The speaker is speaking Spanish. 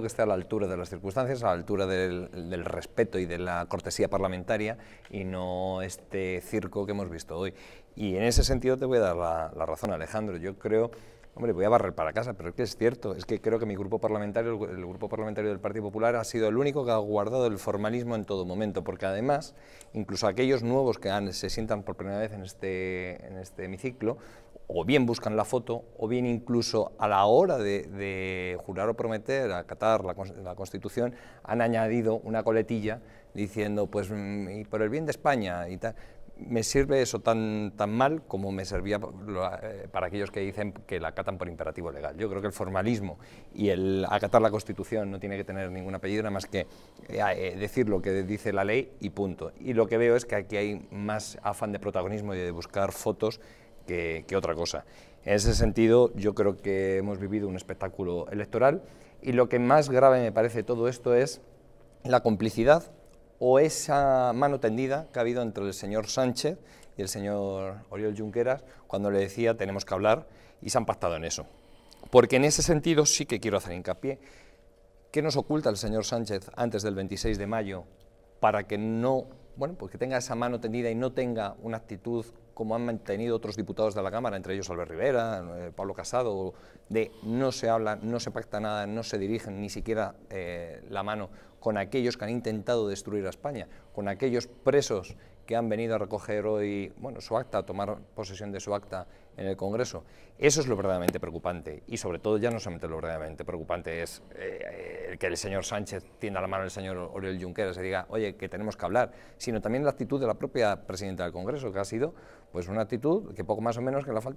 que esté a la altura de las circunstancias, a la altura del, respeto y de la cortesía parlamentaria y no este circo que hemos visto hoy. Y en ese sentido te voy a dar la, razón, Alejandro. Yo creo, hombre, voy a barrer para casa, pero es que es cierto, es que creo que mi grupo parlamentario, el, grupo parlamentario del Partido Popular, ha sido el único que ha guardado el formalismo en todo momento, porque además, incluso aquellos nuevos que se sientan por primera vez en este, en este hemiciclo, o bien buscan la foto, o bien incluso a la hora de, jurar o prometer, acatar la, Constitución, han añadido una coletilla diciendo, pues, mm, y por el bien de España y tal. Me sirve eso tan, tan mal como me servía eh, para aquellos que dicen que la acatan por imperativo legal. Yo creo que el formalismo y el acatar la Constitución no tiene que tener ningún apellido, nada más que eh, eh, decir lo que dice la ley y punto. Y lo que veo es que aquí hay más afán de protagonismo y de buscar fotos que, otra cosa. En ese sentido, yo creo que hemos vivido un espectáculo electoral y lo que más grave me parece todo esto es la complicidad o esa mano tendida que ha habido entre el señor Sánchez y el señor Oriol Junqueras cuando le decía tenemos que hablar y se han pactado en eso. Porque en ese sentido sí que quiero hacer hincapié. ¿Qué nos oculta el señor Sánchez antes del 26 de mayo para que no, bueno, porque pues tenga esa mano tendida y no tenga una actitud como han mantenido otros diputados de la Cámara, entre ellos Albert Rivera, eh, Pablo Casado, de no se habla, no se pacta nada, no se dirigen ni siquiera eh, la mano con aquellos que han intentado destruir a España, con aquellos presos que han venido a recoger hoy bueno, su acta, a tomar posesión de su acta en el Congreso. Eso es lo verdaderamente preocupante y sobre todo ya no solamente lo verdaderamente preocupante es eh, que el señor Sánchez tienda la mano al señor Oriol Junqueras y diga, oye, que tenemos que hablar, sino también la actitud de la propia presidenta del Congreso, que ha sido pues una actitud que poco más o menos que la falta